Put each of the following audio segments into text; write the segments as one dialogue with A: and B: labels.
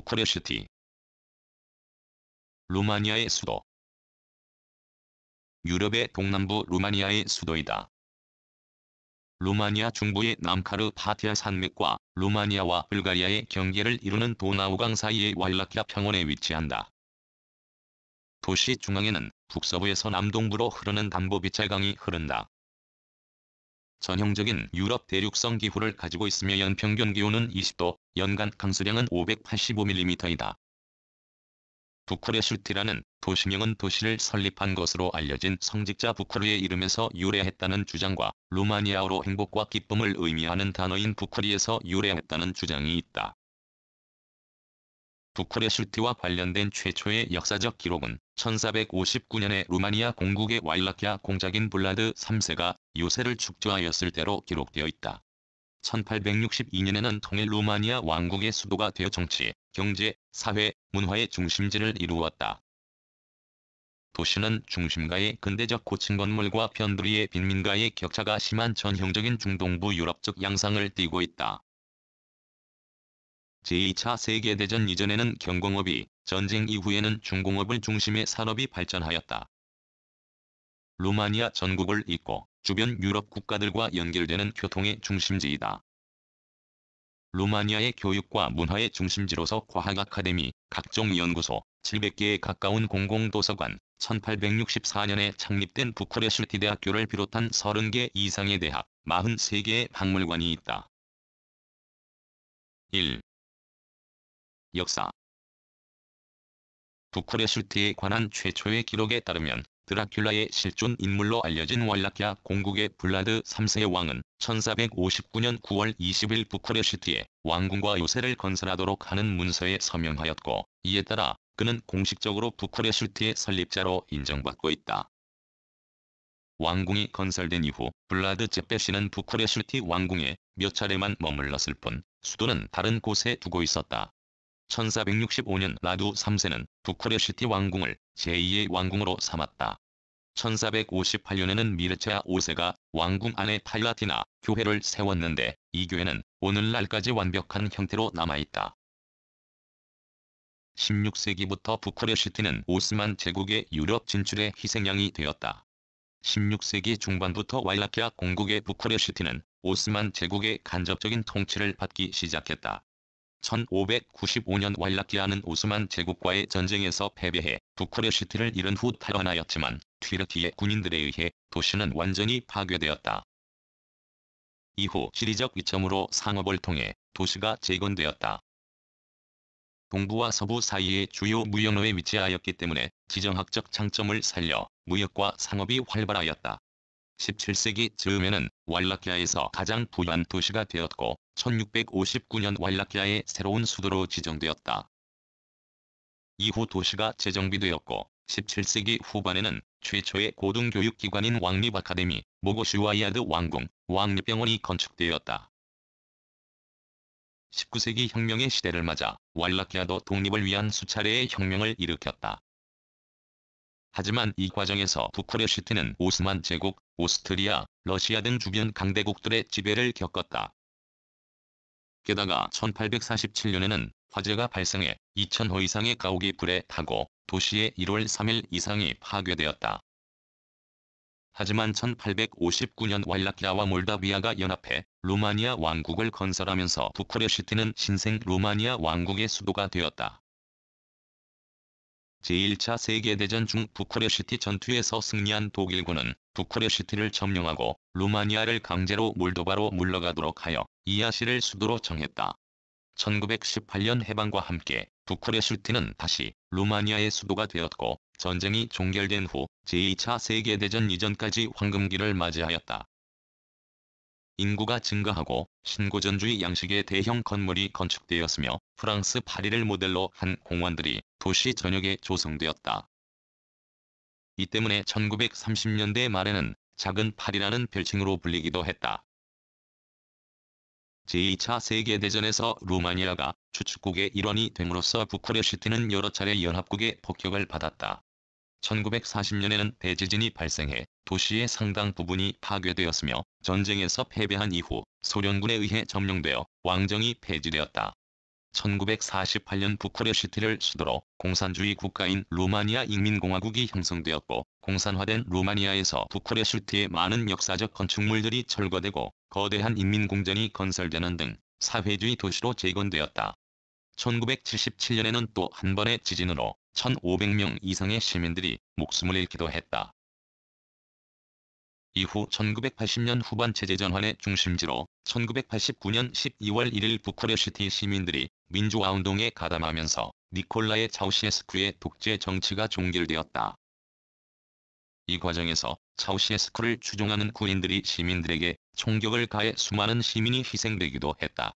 A: 부쿠레슈티 루마니아의 수도 유럽의 동남부 루마니아의 수도이다.
B: 루마니아 중부의 남카르파티아 산맥과 루마니아와 불가리아의 경계를 이루는 도나우강 사이의 왈라키아 평원에 위치한다. 도시 중앙에는 북서부에서 남동부로 흐르는 담보비찰강이 흐른다. 전형적인 유럽 대륙성 기후를 가지고 있으며 연평균 기온은 20도, 연간 강수량은 585mm이다. 부쿠레슈티라는 도시명은 도시를 설립한 것으로 알려진 성직자 부쿠르의 이름에서 유래했다는 주장과 루마니아어로 행복과 기쁨을 의미하는 단어인 부쿠리에서 유래했다는 주장이 있다. 부쿠레슈트와 관련된 최초의 역사적 기록은 1459년에 루마니아 공국의 왈라키아 공작인 블라드 3세가 요새를 축조하였을 때로 기록되어 있다. 1862년에는 통일 루마니아 왕국의 수도가 되어 정치, 경제, 사회, 문화의 중심지를 이루었다. 도시는 중심가의 근대적 고층 건물과 편두리의 빈민가의 격차가 심한 전형적인 중동부 유럽적 양상을 띠고 있다. 제2차 세계대전 이전에는 경공업이 전쟁 이후에는 중공업을 중심의 산업이 발전하였다. 루마니아 전국을 잇고 주변 유럽 국가들과 연결되는 교통의 중심지이다. 루마니아의 교육과 문화의 중심지로서 과학 아카데미, 각종 연구소, 700개에 가까운 공공도서관, 1864년에 창립된 부쿠레슈티 대학교를 비롯한 30개 이상의 대학,
A: 43개의 박물관이 있다. 1. 역사 부쿠레슈트에 관한 최초의
B: 기록에 따르면 드라큘라의 실존 인물로 알려진 왈라키아 공국의 블라드 3세 왕은 1459년 9월 20일 부쿠레슈트에 왕궁과 요새를 건설하도록 하는 문서에 서명하였고 이에 따라 그는 공식적으로 부쿠레슈트의 설립자로 인정받고 있다. 왕궁이 건설된 이후 블라드 제페시는 부쿠레슈티 왕궁에 몇 차례만 머물렀을 뿐 수도는 다른 곳에 두고 있었다. 1465년 라두 3세는 부쿠레시티 왕궁을 제2의 왕궁으로 삼았다. 1458년에는 미르체아 5세가 왕궁 안에 팔라티나 교회를 세웠는데 이 교회는 오늘날까지 완벽한 형태로 남아있다. 16세기부터 부쿠레시티는 오스만 제국의 유럽 진출의 희생양이 되었다. 16세기 중반부터 왈라키아 공국의 부쿠레시티는 오스만 제국의 간접적인 통치를 받기 시작했다. 1595년 왈라키아는 오스만 제국과의 전쟁에서 패배해 부쿠레시티를 잃은 후 탈환하였지만 튀르키의 군인들에 의해 도시는 완전히 파괴되었다. 이후 지리적 이점으로 상업을 통해 도시가 재건되었다. 동부와 서부 사이의 주요 무역로에 위치하였기 때문에 지정학적 장점을 살려 무역과 상업이 활발하였다. 17세기 즈음에는 왈라키아에서 가장 부유한 도시가 되었고 1659년 왈라키아의 새로운 수도로 지정되었다. 이후 도시가 재정비되었고 17세기 후반에는 최초의 고등교육기관인 왕립아카데미, 모고슈와이아드 왕궁, 왕립병원이 건축되었다. 19세기 혁명의 시대를 맞아 왈라키아도 독립을 위한 수차례의 혁명을 일으켰다. 하지만 이 과정에서 부쿠레슈티는 오스만 제국, 오스트리아, 러시아 등 주변 강대국들의 지배를 겪었다. 게다가 1847년에는 화재가 발생해 2 0 0 0호 이상의 가옥이 불에 타고 도시의 1월 3일 이상이 파괴되었다. 하지만 1859년 왈라키아와 몰다비아가 연합해 루마니아 왕국을 건설하면서 부쿠레시티는 신생 루마니아 왕국의 수도가 되었다. 제1차 세계대전 중 부쿠레슈티 전투에서 승리한 독일군은 부쿠레슈티를 점령하고 루마니아를 강제로 몰도바로 물러가도록 하여 이아시를 수도로 정했다. 1918년 해방과 함께 부쿠레슈티는 다시 루마니아의 수도가 되었고 전쟁이 종결된 후 제2차 세계대전 이전까지 황금기를 맞이하였다. 인구가 증가하고 신고전주의 양식의 대형 건물이 건축되었으며 프랑스 파리를 모델로 한 공원들이 도시 전역에 조성되었다. 이 때문에 1930년대 말에는 작은 파리라는 별칭으로 불리기도 했다. 제2차 세계대전에서 루마니아가 추축국의 일원이 됨으로써 부쿠레시티는 여러 차례 연합국의 폭격을 받았다. 1940년에는 대지진이 발생해 도시의 상당 부분이 파괴되었으며 전쟁에서 패배한 이후 소련군에 의해 점령되어 왕정이 폐지되었다. 1948년 부쿠레시트를 수도로 공산주의 국가인 루마니아 인민공화국이 형성되었고 공산화된 루마니아에서 부쿠레시트의 많은 역사적 건축물들이 철거되고 거대한 인민공전이 건설되는 등 사회주의 도시로 재건되었다. 1977년에는 또 한 번의 지진으로 1,500명 이상의 시민들이 목숨을 잃기도 했다. 이후 1980년 후반 체제전환의 중심지로 1989년 12월 1일 부쿠레슈티 시민들이 민주화운동에 가담하면서 니콜라의 차우시에스쿠의 독재 정치가 종결되었다. 이 과정에서 차우시에스쿠를 추종하는 군인들이 시민들에게 총격을 가해 수많은 시민이 희생되기도 했다.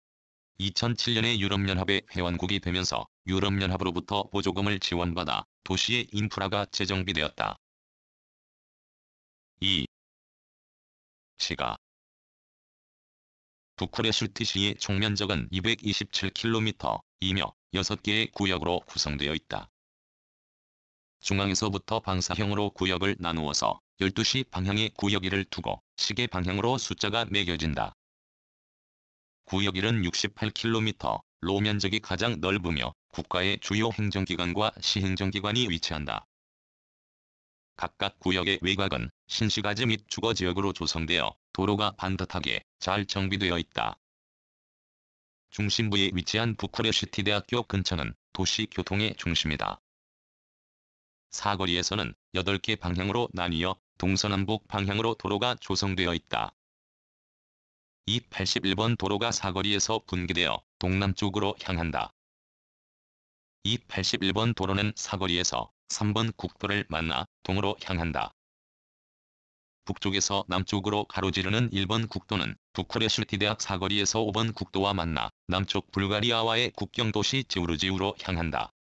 B: 2007년에 유럽연합의
A: 회원국이 되면서 유럽연합으로부터 보조금을 지원받아 도시의 인프라가 재정비되었다. 2. 시가 부쿠레슈티시의 총면적은 227km이며
B: 6개의 구역으로 구성되어 있다. 중앙에서부터 방사형으로 구역을 나누어서 12시 방향의 구역 1을 두고 시계 방향으로 숫자가 매겨진다. 구역일은 68km, 로 면적이 가장 넓으며 국가의 주요 행정기관과 시행정기관이 위치한다. 각각 구역의 외곽은 신시가지 및 주거지역으로 조성되어 도로가 반듯하게 잘 정비되어 있다. 중심부에 위치한 부쿠레시티 대학교 근처는 도시 교통의 중심이다. 사거리에서는 8개 방향으로 나뉘어 동서남북 방향으로 도로가 조성되어 있다. 이 81번 도로가 사거리에서 분기되어 동남쪽으로 향한다. 이 81번 도로는 사거리에서 3번 국도를 만나 동으로 향한다. 북쪽에서 남쪽으로 가로지르는 1번 국도는 부쿠레슈티 대학 사거리에서 5번 국도와 만나 남쪽 불가리아와의 국경도시 제우르지우로 향한다.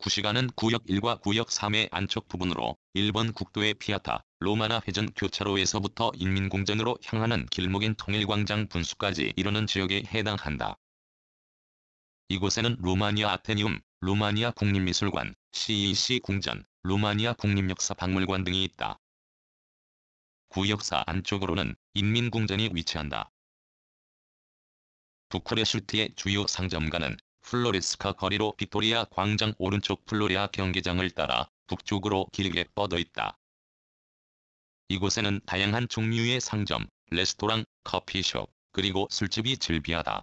B: 구시가는 구역 1과 구역 3의 안쪽 부분으로 일본 국도의 피아타, 로마나 회전 교차로에서부터 인민공전으로 향하는 길목인 통일광장 분수까지 이르는 지역에 해당한다. 이곳에는 루마니아 아테니움, 루마니아 국립미술관, CEC e 궁전, 루마니아 국립역사박물관 등이 있다. 구역사 안쪽으로는 인민궁전이 위치한다. 부쿠레슈트의 주요 상점가는 플로리스카 거리로 빅토리아 광장 오른쪽 플로리아 경기장을 따라 북쪽으로 길게 뻗어 있다. 이곳에는 다양한 종류의 상점, 레스토랑, 커피숍, 그리고 술집이 즐비하다.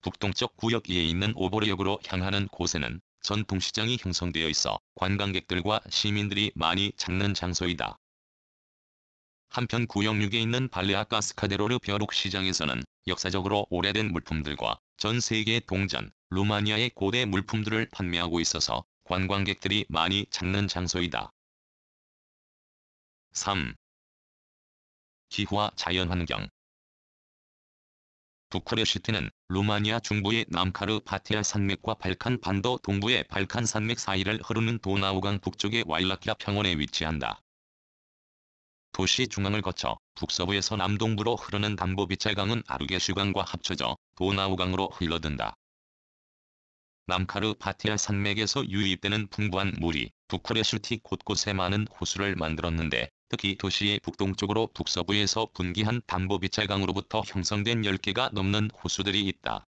B: 북동쪽 구역 위에 있는 오버리역으로 향하는 곳에는 전통시장이 형성되어 있어 관광객들과 시민들이 많이 찾는 장소이다. 한편 구역6에 있는 발레아카스카데로르 벼룩시장에서는 역사적으로 오래된 물품들과 전 세계 동전, 루마니아의 고대 물품들을 판매하고 있어서 관광객들이
A: 많이 찾는 장소이다. 3. 기후와 자연환경 부쿠레시트는 루마니아
B: 중부의 남카르 파티아 산맥과 발칸 반도 동부의 발칸 산맥 사이를 흐르는 도나우강 북쪽의 왈라키아 평원에 위치한다. 도시 중앙을 거쳐 북서부에서 남동부로 흐르는 담보비찰강은 아르게슈강과 합쳐져 도나우강으로 흘러든다. 남카르파티아 산맥에서 유입되는 풍부한 물이 북쿠레슈티 곳곳에 많은 호수를 만들었는데 특히 도시의 북동쪽으로 북서부에서 분기한 담보비찰강으로부터 형성된 10개가 넘는 호수들이 있다.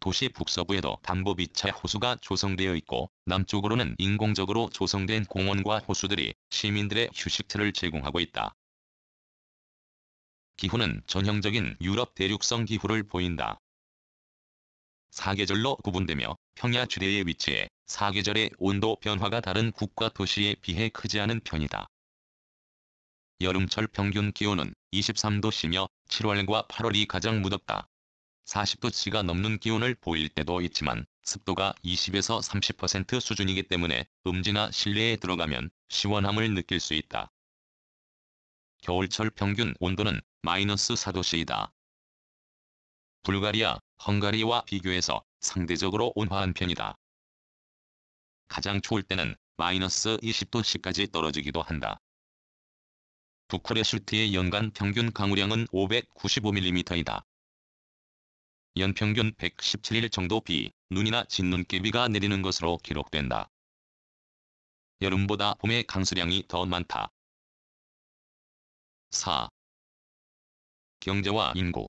B: 도시 북서부에도 담보비차 호수가 조성되어 있고 남쪽으로는 인공적으로 조성된 공원과 호수들이 시민들의 휴식처를 제공하고 있다. 기후는 전형적인 유럽 대륙성 기후를 보인다. 사계절로 구분되며 평야 주대에 위치해 사계절의 온도 변화가 다른 국가 도시에 비해 크지 않은 편이다. 여름철 평균 기온은 23도씨며 7월과 8월이 가장 무덥다. 40도씨가 넘는 기온을 보일 때도 있지만 습도가 20에서 30% 수준이기 때문에 음지나 실내에 들어가면 시원함을 느낄 수 있다. 겨울철 평균 온도는 마이너스 4도씨이다. 불가리아, 헝가리와 비교해서 상대적으로 온화한 편이다. 가장 추울 때는 마이너스 20도씨까지 떨어지기도 한다. 부쿠레슈트의 연간 평균 강우량은 595mm이다. 연평균 117일 정도 비, 눈이나 진눈깨비가 내리는 것으로 기록된다.
A: 여름보다 봄의 강수량이 더 많다. 4. 경제와 인구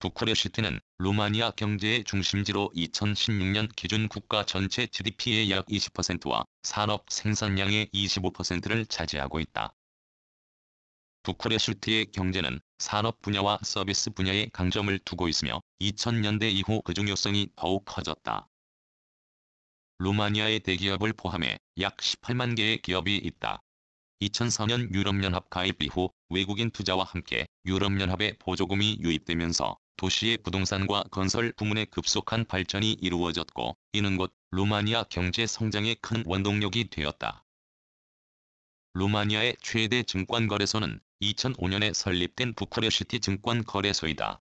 B: 부쿠레시티는 루마니아 경제의 중심지로 2016년 기준 국가 전체 GDP의 약 20%와 산업 생산량의 25%를 차지하고 있다. 부쿠레슈티의 경제는 산업 분야와 서비스 분야에 강점을 두고 있으며 2000년대 이후 그 중요성이 더욱 커졌다. 루마니아의 대기업을 포함해 약 18만 개의 기업이 있다. 2004년 유럽연합 가입 이후 외국인 투자와 함께 유럽연합의 보조금이 유입되면서 도시의 부동산과 건설 부문의 급속한 발전이 이루어졌고 이는 곧 루마니아 경제 성장의 큰 원동력이 되었다. 루마니아의 최대 증권거래소는 2005년에 설립된 부쿠레시티 증권거래소이다.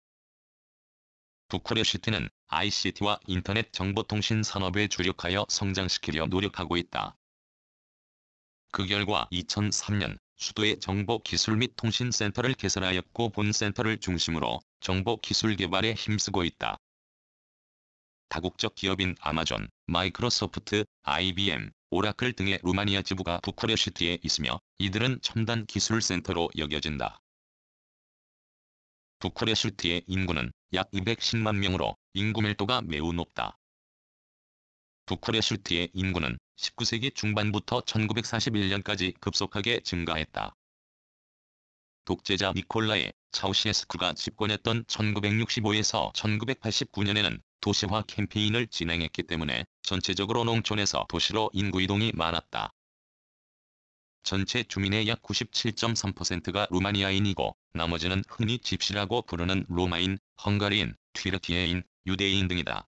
B: 부쿠레시티는 ICT와 인터넷 정보통신 산업에 주력하여 성장시키려 노력하고 있다. 그 결과 2003년 수도의 정보기술 및 통신센터를 개설하였고 본센터를 중심으로 정보기술 개발에 힘쓰고 있다. 다국적 기업인 아마존, 마이크로소프트, IBM, 오라클 등의 루마니아 지부가 부쿠레슈트에 있으며 이들은 첨단 기술센터로 여겨진다. 부쿠레슈트의 인구는 약 210만 명으로 인구 밀도가 매우 높다. 부쿠레슈트의 인구는 19세기 중반부터 1941년까지 급속하게 증가했다. 독재자 니콜라의 차우시에스쿠가 집권했던 1965에서 1989년에는 도시화 캠페인을 진행했기 때문에 전체적으로 농촌에서 도시로 인구 이동이 많았다. 전체 주민의 약 97.3%가 루마니아인이고 나머지는 흔히 집시라고 부르는 로마인, 헝가리인, 튀르키예인, 유대인 등이다.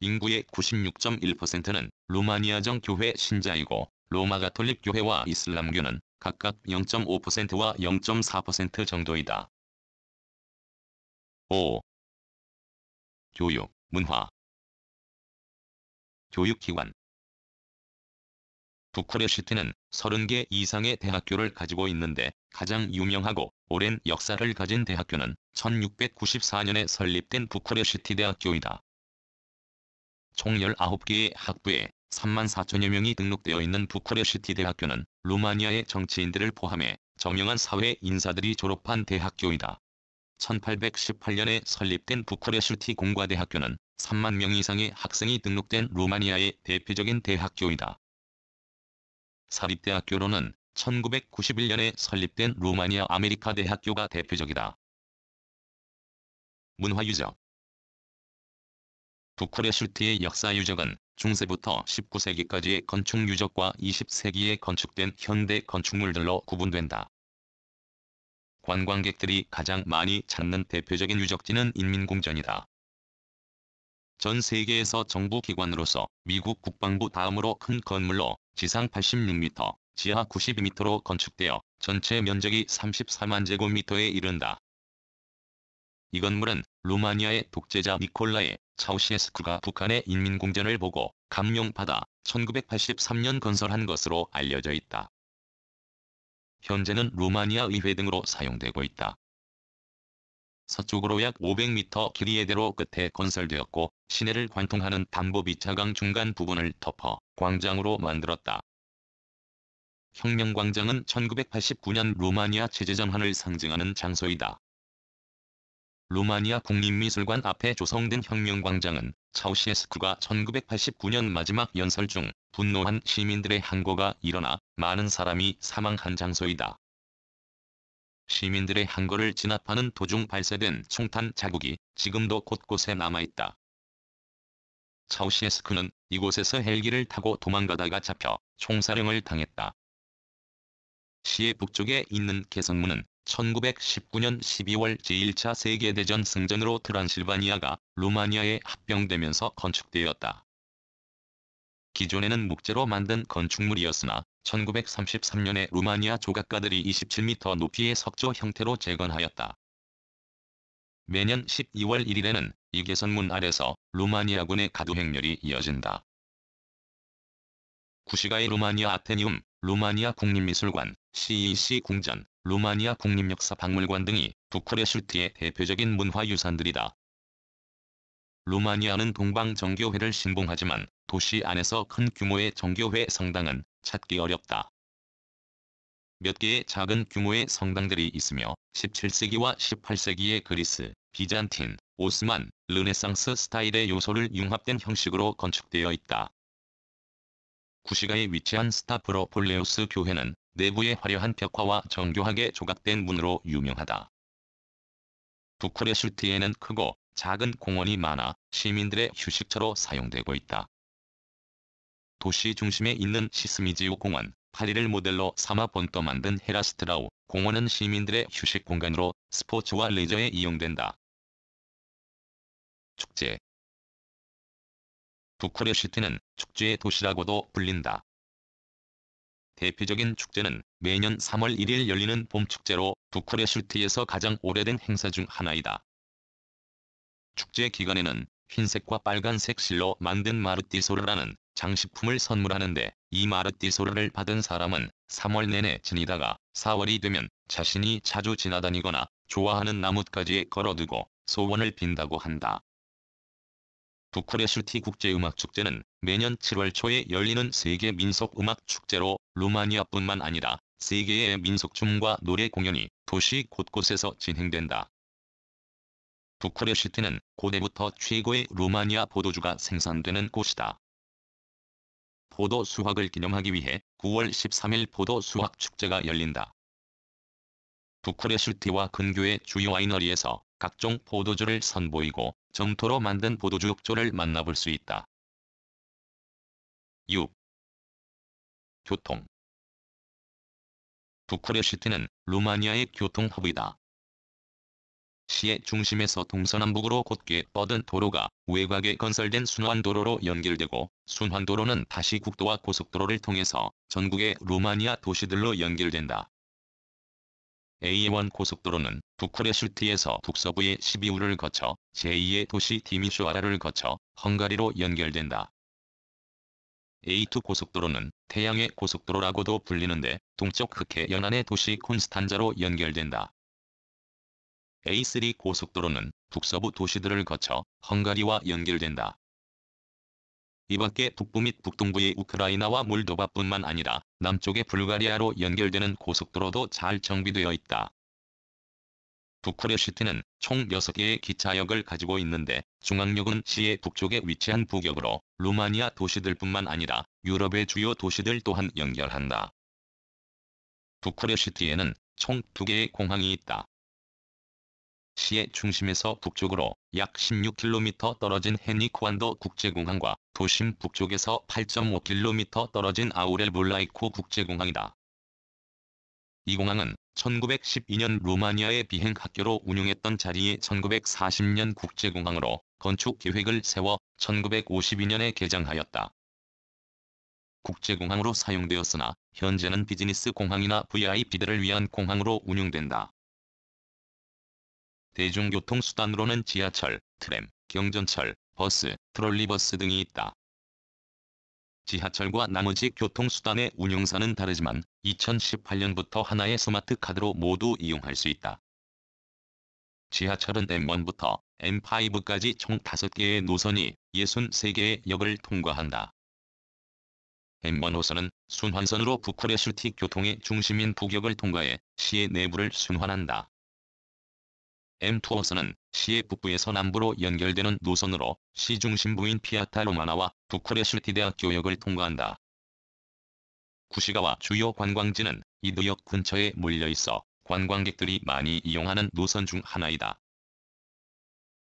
B: 인구의 96.1%는 루마니아정 교회 신자이고 로마 가톨릭 교회와 이슬람교는
A: 각각 0.5%와 0.4% 정도이다. 5. 교육, 문화, 교육기관 부쿠레시티는 30개 이상의
B: 대학교를 가지고 있는데 가장 유명하고 오랜 역사를 가진 대학교는 1694년에 설립된 부쿠레시티 대학교이다. 총 19개의 학부에 3만 4천여 명이 등록되어 있는 부쿠레시티 대학교는 루마니아의 정치인들을 포함해 저명한 사회 인사들이 졸업한 대학교이다. 1818년에 설립된 부쿠레슈티 공과대학교는 3만 명 이상의 학생이 등록된 루마니아의 대표적인 대학교이다. 사립대학교로는 1991년에 설립된 루마니아 아메리카 대학교가 대표적이다. 문화유적 부쿠레슈티의 역사유적은 중세부터 19세기까지의 건축유적과 20세기에 건축된 현대 건축물들로 구분된다. 관광객들이 가장 많이 찾는 대표적인 유적지는 인민공전이다. 전 세계에서 정부기관으로서 미국 국방부 다음으로 큰 건물로 지상 86m, 지하 92m로 건축되어 전체 면적이 34만 제곱미터에 이른다. 이 건물은 루마니아의 독재자 니콜라의 차우시에스크가 북한의 인민공전을 보고 감명받아 1983년 건설한 것으로 알려져 있다. 현재는 루마니아 의회 등으로 사용되고 있다. 서쪽으로 약 500m 길이의 대로 끝에 건설되었고 시내를 관통하는 담보 비차강 중간 부분을 덮어 광장으로 만들었다. 혁명광장은 1989년 루마니아 체제전환을 상징하는 장소이다. 루마니아 국립미술관 앞에 조성된 혁명광장은 차우시에스크가 1989년 마지막 연설 중 분노한 시민들의 항거가 일어나 많은 사람이 사망한 장소이다. 시민들의 항거를 진압하는 도중 발사된 총탄 자국이 지금도 곳곳에 남아있다. 차우시에스크는 이곳에서 헬기를 타고 도망가다가 잡혀 총사령을 당했다. 시의 북쪽에 있는 개성문은 1919년 12월 제1차 세계대전 승전으로 트란실바니아가 루마니아에 합병되면서 건축되었다. 기존에는 목재로 만든 건축물이었으나 1933년에 루마니아 조각가들이 27m 높이의 석조 형태로 재건하였다. 매년 12월 1일에는 이개선문 아래서 루마니아군의 가두행렬이 이어진다. 구시가의 루마니아 아테니움, 루마니아 국립미술관, CEC e 궁전, 루마니아 국립역사 박물관 등이 부쿠레슈트의 대표적인 문화유산들이다. 루마니아는 동방 정교회를 신봉하지만 도시 안에서 큰 규모의 정교회 성당은 찾기 어렵다. 몇 개의 작은 규모의 성당들이 있으며 17세기와 18세기의 그리스, 비잔틴, 오스만, 르네상스 스타일의 요소를 융합된 형식으로 건축되어 있다. 구시가에 위치한 스타프로폴레우스 교회는 내부의 화려한 벽화와 정교하게 조각된 문으로 유명하다. 부쿠레슈티에는 크고 작은 공원이 많아 시민들의 휴식처로 사용되고 있다. 도시 중심에 있는 시스미지오 공원, 파리를 모델로 삼아 본떠 만든 헤라스트라우 공원은 시민들의 휴식 공간으로 스포츠와 레저에 이용된다.
A: 축제 부쿠레슈티는 축제의 도시라고도 불린다. 대표적인 축제는 매년
B: 3월 1일 열리는 봄축제로 부쿠레슈티에서 가장 오래된 행사 중 하나이다. 축제 기간에는 흰색과 빨간색 실로 만든 마르띠소르라는 장식품을 선물하는데 이 마르띠소르를 받은 사람은 3월 내내 지니다가 4월이 되면 자신이 자주 지나다니거나 좋아하는 나뭇가지에 걸어두고 소원을 빈다고 한다. 부쿠레슈티 국제음악축제는 매년 7월 초에 열리는 세계 민속 음악 축제로 루마니아뿐만 아니라 세계의 민속춤과 노래 공연이 도시 곳곳에서 진행된다. 부쿠레시티는 고대부터 최고의 루마니아 보도주가 생산되는 곳이다. 포도 수확을 기념하기 위해 9월 13일 포도 수확 축제가 열린다. 부쿠레슈티와 근교의 주요 와이너리에서 각종
A: 포도주를 선보이고 정토로 만든 포도주 욕조를 만나볼 수 있다. 6. 교통 부쿠레시티는 루마니아의 교통허브이다. 시의 중심에서
B: 동서남북으로 곧게 뻗은 도로가 외곽에 건설된 순환도로로 연결되고 순환도로는 다시 국도와 고속도로를 통해서 전국의 루마니아 도시들로 연결된다. A1 고속도로는 부쿠레슈티에서 북서부의 1 2우를 거쳐 제2의 도시 디미쇼아라를 거쳐 헝가리로 연결된다. A2 고속도로는 태양의 고속도로라고도 불리는데 동쪽 흑해 연안의 도시 콘스탄자로 연결된다. A3 고속도로는 북서부 도시들을 거쳐 헝가리와 연결된다. 이밖에 북부 및 북동부의 우크라이나와 몰도바뿐만 아니라 남쪽의 불가리아로 연결되는 고속도로도 잘 정비되어 있다. 부쿠레시티는총 6개의 기차역을 가지고 있는데 중앙역은 시의 북쪽에 위치한 부격으로 루마니아 도시들뿐만 아니라 유럽의 주요 도시들 또한 연결한다. 부쿠레시티에는총 2개의 공항이 있다. 시의 중심에서 북쪽으로 약 16km 떨어진 헤니코안도 국제공항과 도심 북쪽에서 8.5km 떨어진 아우렐 몰라이코 국제공항이다. 이 공항은 1912년 루마니아의 비행학교로 운영했던 자리에 1940년 국제공항으로 건축 계획을 세워 1952년에 개장하였다. 국제공항으로 사용되었으나 현재는 비즈니스 공항이나 VIP들을 위한 공항으로 운영된다. 대중교통수단으로는 지하철, 트램, 경전철, 버스, 트롤리버스 등이 있다. 지하철과 나머지 교통수단의 운용사는 다르지만 2018년부터 하나의 스마트 카드로 모두 이용할 수 있다. 지하철은 M1부터 M5까지 총 5개의 노선이 63개의 역을 통과한다. M1 호선은 순환선으로 부쿠레슈티 교통의 중심인 북역을 통과해 시의 내부를 순환한다. M2호선은 시의 북부에서 남부로 연결되는 노선으로 시 중심부인 피아타 로마나와 부쿠레슈티대학교역을 통과한다. 구시가와 주요 관광지는 이도역 근처에 몰려 있어 관광객들이 많이 이용하는 노선 중 하나이다.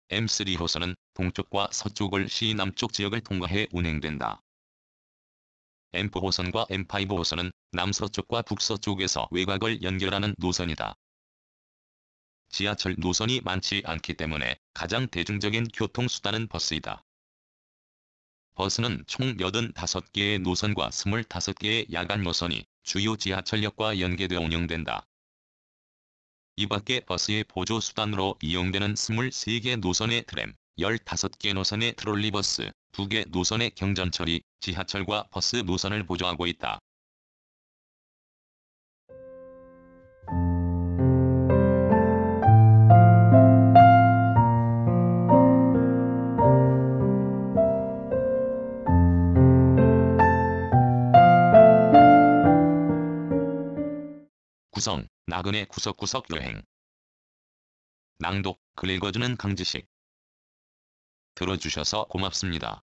B: M3 호선은 동쪽과 서쪽을 시 남쪽 지역을 통과해 운행된다. M4 호선과 M5 호선은 남서쪽과 북서쪽에서 외곽을 연결하는 노선이다. 지하철 노선이 많지 않기 때문에 가장 대중적인 교통수단은 버스이다. 버스는 총 85개의 노선과 25개의 야간 노선이 주요 지하철역과 연계되어 운영된다. 이 밖에 버스의 보조수단으로 이용되는 23개 노선의 트램, 15개 노선의 트롤리버스, 2개 노선의 경전철이 지하철과 버스 노선을 보조하고 있다.
A: 나그네 구석구석 여행 낭독, 글 읽어주는 강지식 들어주셔서 고맙습니다.